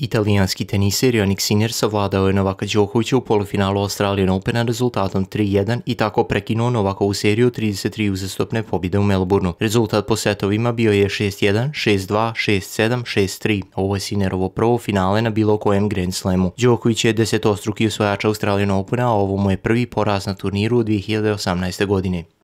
Italijanski teniser Jonik Sinjer savladao je Novaka Đokovića u polufinalu Australijan Opena rezultatom 3-1 i tako prekinuo Novakovu seriju 33 uzastopne pobjede u Melbourneu. Rezultat po setovima bio je 6-1, 6-2, 6-7, 6-3. Ovo je Sinjerovo prvo finale na bilo kojem Grand Slamu. Đoković je desetostruki osvajač Australijan Opena, a ovo mu je prvi poraz na turniru u 2018. godine.